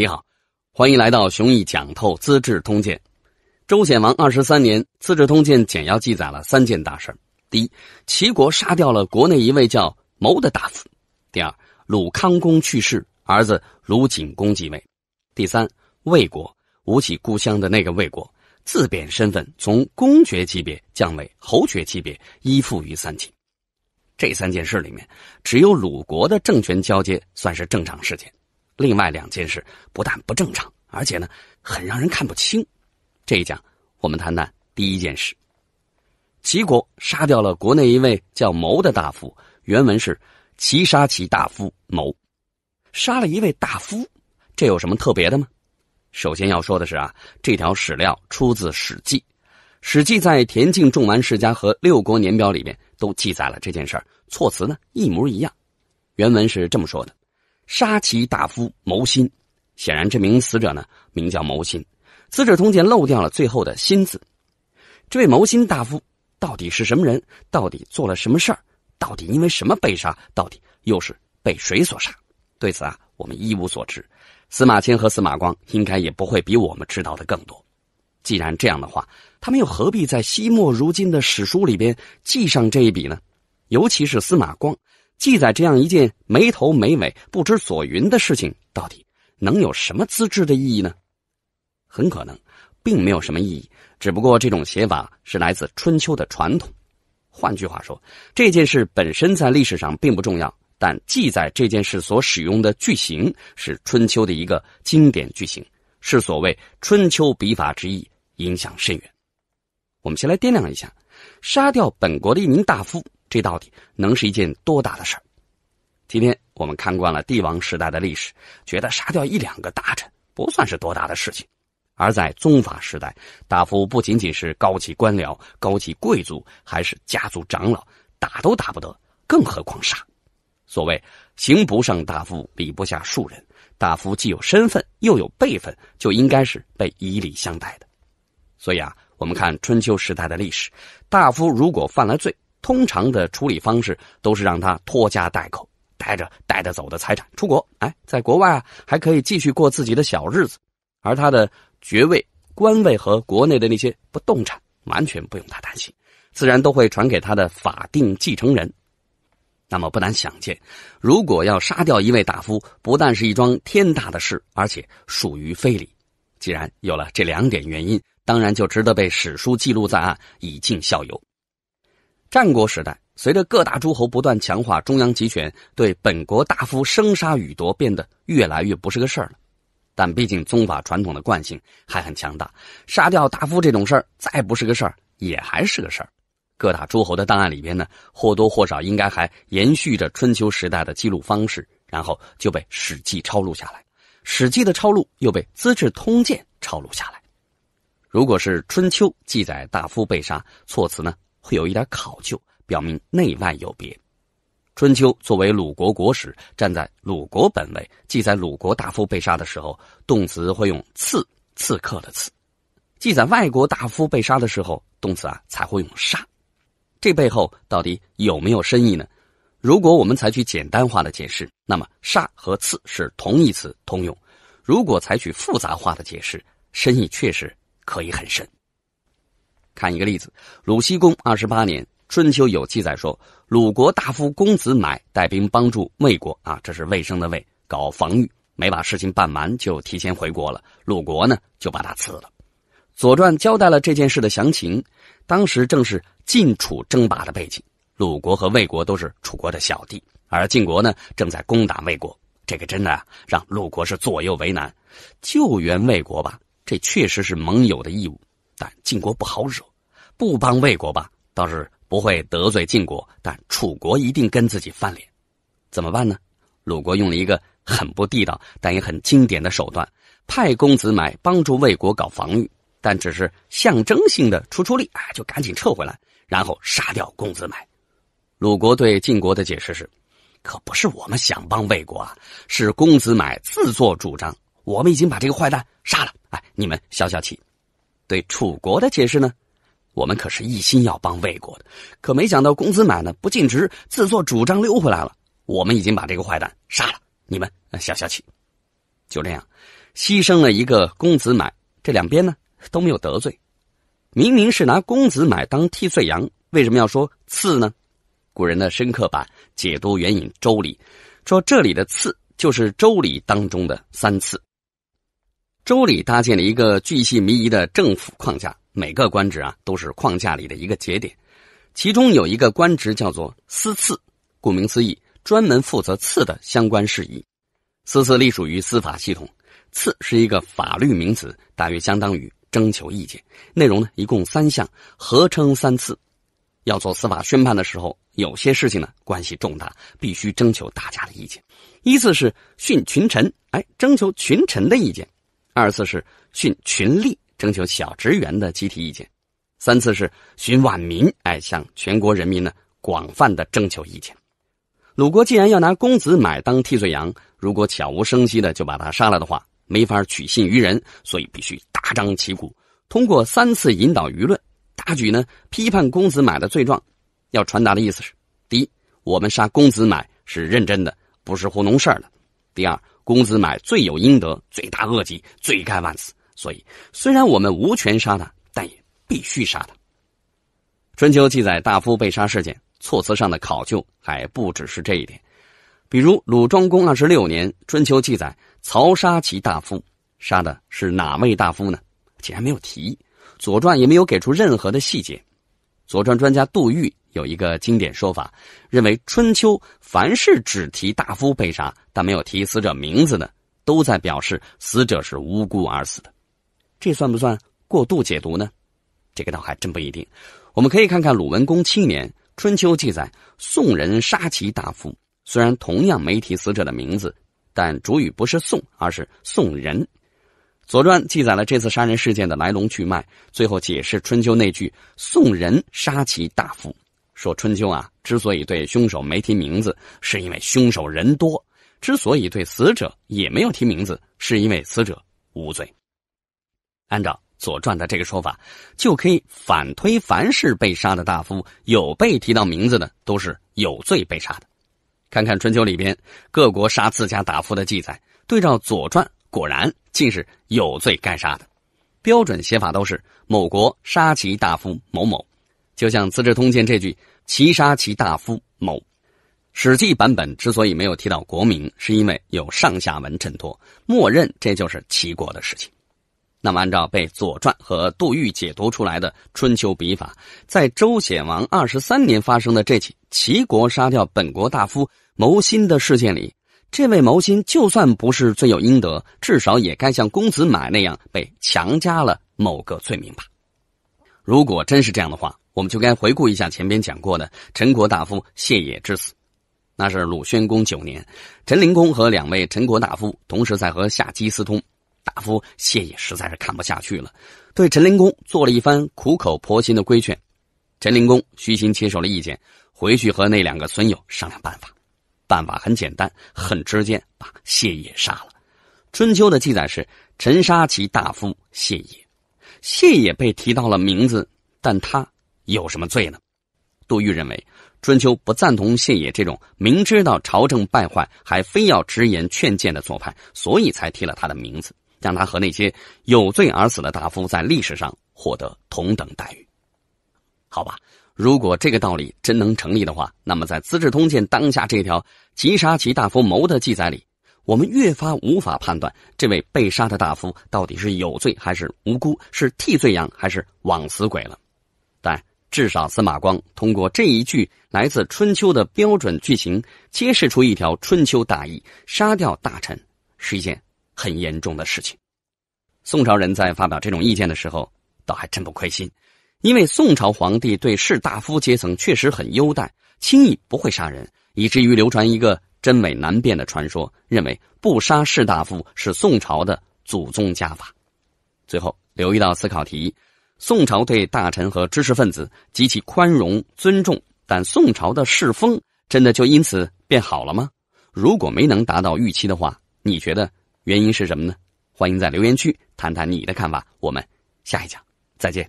你好，欢迎来到雄毅讲透《资治通鉴》。周显王二十三年，《资治通鉴》简要记载了三件大事：第一，齐国杀掉了国内一位叫谋的大夫；第二，鲁康公去世，儿子鲁景公继位；第三，魏国（吴起故乡的那个魏国）自贬身份，从公爵级别降为侯爵级别，依附于三秦。这三件事里面，只有鲁国的政权交接算是正常事件。另外两件事不但不正常，而且呢很让人看不清。这一讲我们谈谈第一件事：齐国杀掉了国内一位叫谋的大夫。原文是“齐杀其大夫谋，杀了一位大夫，这有什么特别的吗？”首先要说的是啊，这条史料出自《史记》，《史记》在田径仲完世家和六国年表里面都记载了这件事儿，措辞呢一模一样。原文是这么说的。杀其大夫谋心。显然这名死者呢名叫谋心。《资治通鉴》漏掉了最后的“心”字。这位谋心大夫到底是什么人？到底做了什么事儿？到底因为什么被杀？到底又是被谁所杀？对此啊，我们一无所知。司马迁和司马光应该也不会比我们知道的更多。既然这样的话，他们又何必在惜墨如金的史书里边记上这一笔呢？尤其是司马光。记载这样一件没头没尾、不知所云的事情，到底能有什么资质的意义呢？很可能并没有什么意义。只不过这种写法是来自春秋的传统。换句话说，这件事本身在历史上并不重要，但记载这件事所使用的句型是春秋的一个经典句型，是所谓“春秋笔法”之意，影响深远。我们先来掂量一下，杀掉本国的一名大夫。这到底能是一件多大的事儿？今天我们看惯了帝王时代的历史，觉得杀掉一两个大臣不算是多大的事情；而在宗法时代，大夫不仅仅是高级官僚、高级贵族，还是家族长老，打都打不得，更何况杀。所谓“刑不上大夫，礼不下庶人”，大夫既有身份又有辈分，就应该是被以礼相待的。所以啊，我们看春秋时代的历史，大夫如果犯了罪，通常的处理方式都是让他拖家带口，带着带得走的财产出国。哎，在国外啊，还可以继续过自己的小日子，而他的爵位、官位和国内的那些不动产，完全不用他担心，自然都会传给他的法定继承人。那么不难想见，如果要杀掉一位大夫，不但是一桩天大的事，而且属于非礼。既然有了这两点原因，当然就值得被史书记录在案，以儆效尤。战国时代，随着各大诸侯不断强化中央集权，对本国大夫生杀予夺变得越来越不是个事儿了。但毕竟宗法传统的惯性还很强大，杀掉大夫这种事儿再不是个事儿，也还是个事儿。各大诸侯的档案里边呢，或多或少应该还延续着春秋时代的记录方式，然后就被《史记》抄录下来，《史记》的抄录又被《资治通鉴》抄录下来。如果是春秋记载大夫被杀，措辞呢？会有一点考究，表明内外有别。春秋作为鲁国国史，站在鲁国本位，记载鲁国大夫被杀的时候，动词会用刺，刺客的刺；记载外国大夫被杀的时候，动词啊才会用杀。这背后到底有没有深意呢？如果我们采取简单化的解释，那么杀和刺是同义词通用；如果采取复杂化的解释，深意确实可以很深。看一个例子，鲁西公二十八年，春秋有记载说，鲁国大夫公子买带兵帮助魏国啊，这是魏生的魏，搞防御，没把事情办完就提前回国了，鲁国呢就把他辞了。左传交代了这件事的详情，当时正是晋楚争霸的背景，鲁国和魏国都是楚国的小弟，而晋国呢正在攻打魏国，这个真的让鲁国是左右为难，救援魏国吧，这确实是盟友的义务，但晋国不好惹。不帮魏国吧，倒是不会得罪晋国，但楚国一定跟自己翻脸，怎么办呢？鲁国用了一个很不地道但也很经典的手段，派公子买帮助魏国搞防御，但只是象征性的出出力，哎，就赶紧撤回来，然后杀掉公子买。鲁国对晋国的解释是，可不是我们想帮魏国啊，是公子买自作主张，我们已经把这个坏蛋杀了，哎，你们消消气。对楚国的解释呢？我们可是一心要帮魏国的，可没想到公子买呢不尽职，自作主张溜回来了。我们已经把这个坏蛋杀了，你们消消气。就这样，牺牲了一个公子买，这两边呢都没有得罪。明明是拿公子买当替罪羊，为什么要说刺呢？古人的深刻版解读援引《周礼》，说这里的刺就是《周礼》当中的三次。《周礼》搭建了一个巨细靡遗的政府框架。每个官职啊都是框架里的一个节点，其中有一个官职叫做司次，顾名思义，专门负责次的相关事宜。司次隶属于司法系统，次是一个法律名词，大约相当于征求意见。内容呢一共三项，合称三次。要做司法宣判的时候，有些事情呢关系重大，必须征求大家的意见。一次是训群臣，哎，征求群臣的意见；二次是训群吏。征求小职员的集体意见，三次是寻万民，哎，向全国人民呢广泛的征求意见。鲁国既然要拿公子买当替罪羊，如果悄无声息的就把他杀了的话，没法取信于人，所以必须大张旗鼓，通过三次引导舆论，大举呢批判公子买的罪状，要传达的意思是：第一，我们杀公子买是认真的，不是糊弄事儿的；第二，公子买罪有应得，罪大恶极，罪该万死。所以，虽然我们无权杀他，但也必须杀他。春秋记载大夫被杀事件，措辞上的考究还不只是这一点。比如鲁庄公二十六年，春秋记载曹杀其大夫，杀的是哪位大夫呢？竟然没有提，《左传》也没有给出任何的细节。《左传》专家杜预有一个经典说法，认为春秋凡是只提大夫被杀，但没有提死者名字的，都在表示死者是无辜而死的。这算不算过度解读呢？这个倒还真不一定。我们可以看看鲁文公七年《春秋》记载：“宋人杀其大夫。”虽然同样没提死者的名字，但主语不是宋，而是宋人。《左传》记载了这次杀人事件的来龙去脉，最后解释《春秋》那句“宋人杀其大夫”，说《春秋》啊之所以对凶手没提名字，是因为凶手人多；之所以对死者也没有提名字，是因为死者无罪。按照《左传》的这个说法，就可以反推，凡是被杀的大夫有被提到名字的，都是有罪被杀的。看看《春秋》里边各国杀自家大夫的记载，对照《左传》，果然竟是有罪该杀的。标准写法都是“某国杀其大夫某某”，就像《资治通鉴》这句“齐杀其大夫某”。《史记》版本之所以没有提到国名，是因为有上下文衬托，默认这就是齐国的事情。那么，按照被《左传》和杜预解读出来的春秋笔法，在周显王二十三年发生的这起齐国杀掉本国大夫谋新的事件里，这位谋新就算不是罪有应得，至少也该像公子买那样被强加了某个罪名吧。如果真是这样的话，我们就该回顾一下前边讲过的陈国大夫谢野之死，那是鲁宣公九年，陈灵公和两位陈国大夫同时在和夏姬私通。大夫谢也实在是看不下去了，对陈灵公做了一番苦口婆心的规劝。陈灵公虚心接受了意见，回去和那两个损友商量办法。办法很简单，很直接，把谢也杀了。《春秋》的记载是陈杀其大夫谢也。谢也被提到了名字，但他有什么罪呢？杜预认为，《春秋》不赞同谢也这种明知道朝政败坏还非要直言劝谏的做派，所以才提了他的名字。让他和那些有罪而死的大夫在历史上获得同等待遇，好吧？如果这个道理真能成立的话，那么在《资治通鉴》当下这条“急杀其大夫谋”的记载里，我们越发无法判断这位被杀的大夫到底是有罪还是无辜，是替罪羊还是枉死鬼了。但至少司马光通过这一句来自《春秋》的标准句型，揭示出一条《春秋》大义：杀掉大臣是一件。很严重的事情。宋朝人在发表这种意见的时候，倒还真不亏心，因为宋朝皇帝对士大夫阶层确实很优待，轻易不会杀人，以至于流传一个真伪难辨的传说，认为不杀士大夫是宋朝的祖宗家法。最后留一道思考题：宋朝对大臣和知识分子极其宽容尊重，但宋朝的世风真的就因此变好了吗？如果没能达到预期的话，你觉得？原因是什么呢？欢迎在留言区谈谈你的看法。我们下一讲再见。